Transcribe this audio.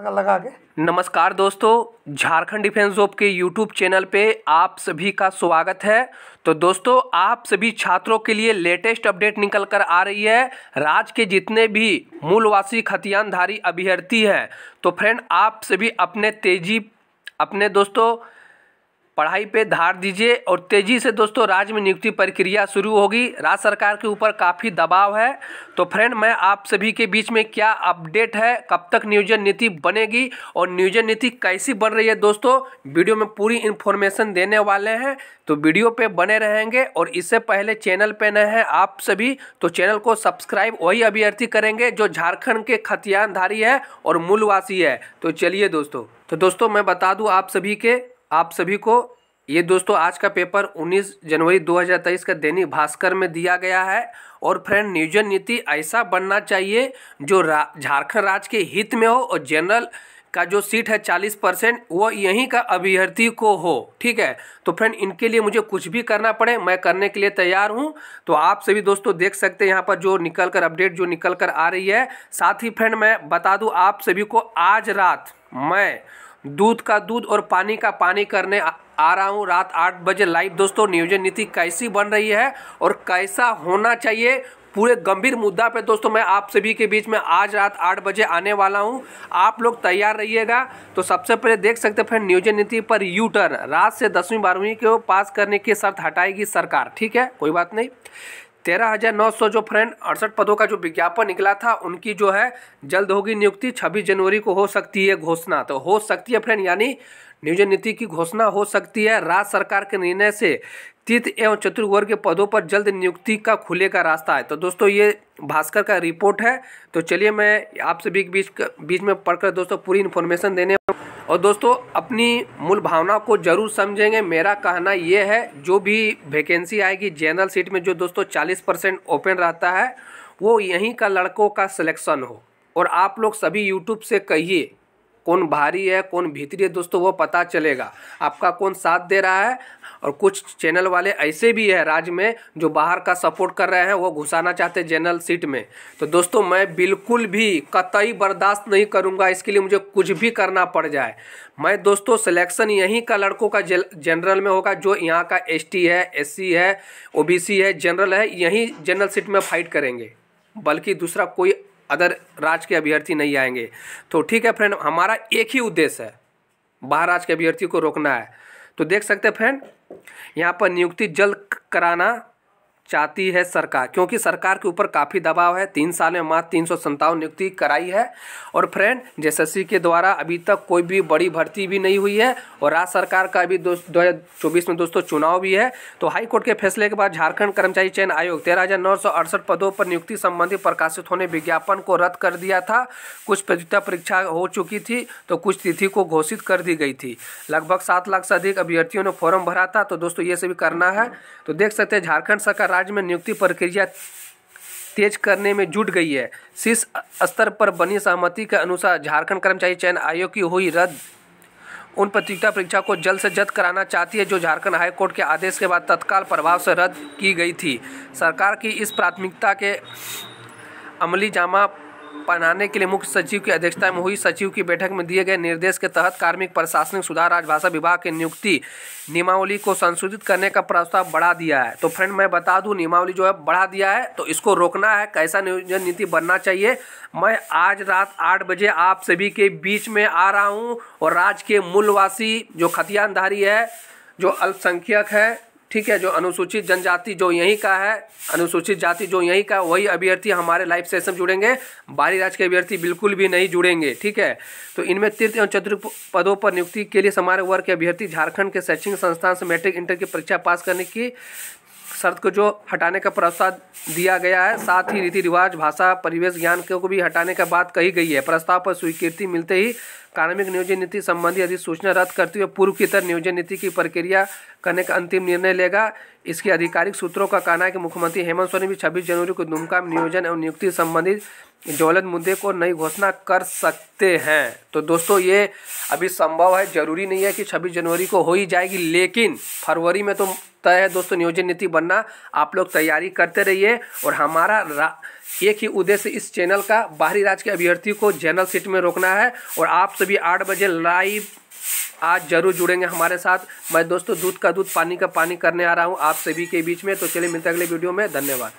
लगा लगा के नमस्कार दोस्तों झारखंड डिफेंस जॉब के यूट्यूब चैनल पे आप सभी का स्वागत है तो दोस्तों आप सभी छात्रों के लिए लेटेस्ट अपडेट निकल कर आ रही है राज्य के जितने भी मूलवासी खतियानधारी अभ्यर्थी हैं तो फ्रेंड आप सभी अपने तेजी अपने दोस्तों पढ़ाई पे धार दीजिए और तेज़ी से दोस्तों राज्य में नियुक्ति प्रक्रिया शुरू होगी राज्य सरकार के ऊपर काफ़ी दबाव है तो फ्रेंड मैं आप सभी के बीच में क्या अपडेट है कब तक नियोजन नीति बनेगी और नियोजन नीति कैसी बन रही है दोस्तों वीडियो में पूरी इन्फॉर्मेशन देने वाले हैं तो वीडियो पे बने रहेंगे और इससे पहले चैनल पर नए हैं आप सभी तो चैनल को सब्सक्राइब वही अभ्यर्थी करेंगे जो झारखंड के खतियानधारी है और मूलवासी है तो चलिए दोस्तों तो दोस्तों मैं बता दूँ आप सभी के आप सभी को ये दोस्तों आज का पेपर 19 जनवरी 2023 का दैनिक भास्कर में दिया गया है और फ्रेंड नियोजन नीति ऐसा बनना चाहिए जो रा, झारखंड राज्य के हित में हो और जनरल का जो सीट है 40 परसेंट वो यहीं का अभ्यर्थी को हो ठीक है तो फ्रेंड इनके लिए मुझे कुछ भी करना पड़े मैं करने के लिए तैयार हूं तो आप सभी दोस्तों देख सकते हैं यहाँ पर जो निकल कर अपडेट जो निकल कर आ रही है साथ ही फ्रेंड मैं बता दूँ आप सभी को आज रात मैं दूध का दूध और पानी का पानी करने आ रहा हूँ रात आठ बजे लाइव दोस्तों नियोजन नीति कैसी बन रही है और कैसा होना चाहिए पूरे गंभीर मुद्दा पे दोस्तों मैं आप सभी के बीच में आज रात आठ बजे आने वाला हूँ आप लोग तैयार रहिएगा तो सबसे पहले देख सकते हैं फिर नियोजन नीति पर यू टर्न रात से दसवीं बारहवीं को पास करने की शर्त हटाएगी सरकार ठीक है कोई बात नहीं तेरह हज़ार नौ सौ जो फ्रेंड अड़सठ पदों का जो विज्ञापन निकला था उनकी जो है जल्द होगी नियुक्ति छब्बीस जनवरी को हो सकती है घोषणा तो हो सकती है फ्रेंड यानी नियोजन नीति की घोषणा हो सकती है राज्य सरकार के निर्णय से तीर्थ एवं चतुर्वर्ग के पदों पर जल्द नियुक्ति का खुले का रास्ता है तो दोस्तों ये भास्कर का रिपोर्ट है तो चलिए मैं आप सभी बीच बीच में पढ़कर दोस्तों पूरी इन्फॉर्मेशन देने और दोस्तों अपनी मूल भावना को ज़रूर समझेंगे मेरा कहना ये है जो भी वैकेंसी आएगी जनरल सीट में जो दोस्तों चालीस परसेंट ओपन रहता है वो यहीं का लड़कों का सिलेक्शन हो और आप लोग सभी यूट्यूब से कहिए कौन भारी है कौन भीतरी है दोस्तों वो पता चलेगा आपका कौन साथ दे रहा है और कुछ चैनल वाले ऐसे भी है राज्य में जो बाहर का सपोर्ट कर रहे हैं वो घुसाना चाहते हैं जनरल सीट में तो दोस्तों मैं बिल्कुल भी कतई बर्दाश्त नहीं करूँगा इसके लिए मुझे कुछ भी करना पड़ जाए मैं दोस्तों सिलेक्शन यहीं का लड़कों का जनरल में होगा जो यहाँ का एस है एस है ओ है जनरल है यहीं जनरल सीट में फाइट करेंगे बल्कि दूसरा कोई अदर राज्य के अभ्यर्थी नहीं आएंगे तो ठीक है फ्रेंड हमारा एक ही उद्देश्य है बाहर राज्य के अभ्यर्थियों को रोकना है तो देख सकते हैं फ्रेंड यहाँ पर नियुक्ति जल्द कराना चाहती है सरकार क्योंकि सरकार के ऊपर काफ़ी दबाव है तीन साल में मात्र तीन सौ संतावन नियुक्ति कराई है और फ्रेंड जे के द्वारा अभी तक कोई भी बड़ी भर्ती भी नहीं हुई है और राज्य सरकार का अभी दो में दोस्तों चुनाव भी है तो हाई कोर्ट के फैसले के बाद झारखंड कर्मचारी चयन आयोग तेरह पदों पर नियुक्ति संबंधी प्रकाशित होने विज्ञापन को रद्द कर दिया था कुछ प्रतियोगिता परीक्षा हो चुकी थी तो कुछ तिथि को घोषित कर दी गई थी लगभग सात लाख से अधिक अभ्यर्थियों ने फॉर्म भरा था तो दोस्तों ये सभी करना है तो देख सकते हैं झारखंड सरकार राज्य में नियुक्ति प्रक्रिया तेज करने में जुट गई है शीर्ष स्तर पर बनी सहमति के अनुसार झारखंड कर्मचारी चयन आयोग की हुई रद्द उन प्रतियोगिता परीक्षा को जल्द से जल्द कराना चाहती है जो झारखंड हाईकोर्ट के आदेश के बाद तत्काल प्रभाव से रद्द की गई थी सरकार की इस प्राथमिकता के अमली जामा बनाने के लिए मुख्य सचिव की अध्यक्षता में हुई सचिव की बैठक में दिए गए निर्देश के तहत कार्मिक प्रशासनिक सुधार राजभाषा विभाग के नियुक्ति नियमावली को संशोधित करने का प्रस्ताव बढ़ा दिया है तो फ्रेंड मैं बता दूं नियमावली जो है बढ़ा दिया है तो इसको रोकना है कैसा नियोजन नीति बनना चाहिए मैं आज रात आठ बजे आप सभी के बीच में आ रहा हूँ और राज्य के मूलवासी जो खतियानधारी है जो अल्पसंख्यक है ठीक है जो अनुसूचित जनजाति जो यहीं का है अनुसूचित जाति जो यहीं का वही अभ्यर्थी हमारे लाइव सेशन जुड़ेंगे बाहरी राज्य के अभ्यर्थी बिल्कुल भी नहीं जुड़ेंगे ठीक है तो इनमें तृतीय एवं चतुर्थ पदों पर नियुक्ति के लिए समारोह वर्ग के अभ्यर्थी झारखंड के शैक्षणिक संस्थान से मैट्रिक इंटर की परीक्षा पास करने की शर्त को जो हटाने का प्रस्ताव दिया गया है साथ ही रीति रिवाज भाषा परिवेश ज्ञान को भी हटाने का बात कही गई है प्रस्ताव पर स्वीकृति मिलते ही कार्मिक नियोजन नीति संबंधी अधिसूचना रद्द करते हुए पूर्व की तरह नियोजन नीति की प्रक्रिया करने का अंतिम निर्णय लेगा इसके आधिकारिक सूत्रों का कहना है कि मुख्यमंत्री हेमंत सोरेन भी छब्बीस जनवरी को दुमका में नियोजन एवं नियुक्ति संबंधित ज्वलन मुद्दे को नई घोषणा कर सकते हैं तो दोस्तों ये अभी संभव है ज़रूरी नहीं है कि छब्बीस जनवरी को हो ही जाएगी लेकिन फरवरी में तो तय है दोस्तों नियोजन नीति बनना आप लोग तैयारी करते रहिए और हमारा एक ही उद्देश्य इस चैनल का बाहरी राज्य के अभ्यर्थी को जनरल सीट में रोकना है और आप सभी आठ बजे लाइव आज जरूर जुड़ेंगे हमारे साथ मैं दोस्तों दूध का दूध पानी का पानी करने आ रहा हूँ आप सभी के बीच में तो चलिए मिलते अगले वीडियो में धन्यवाद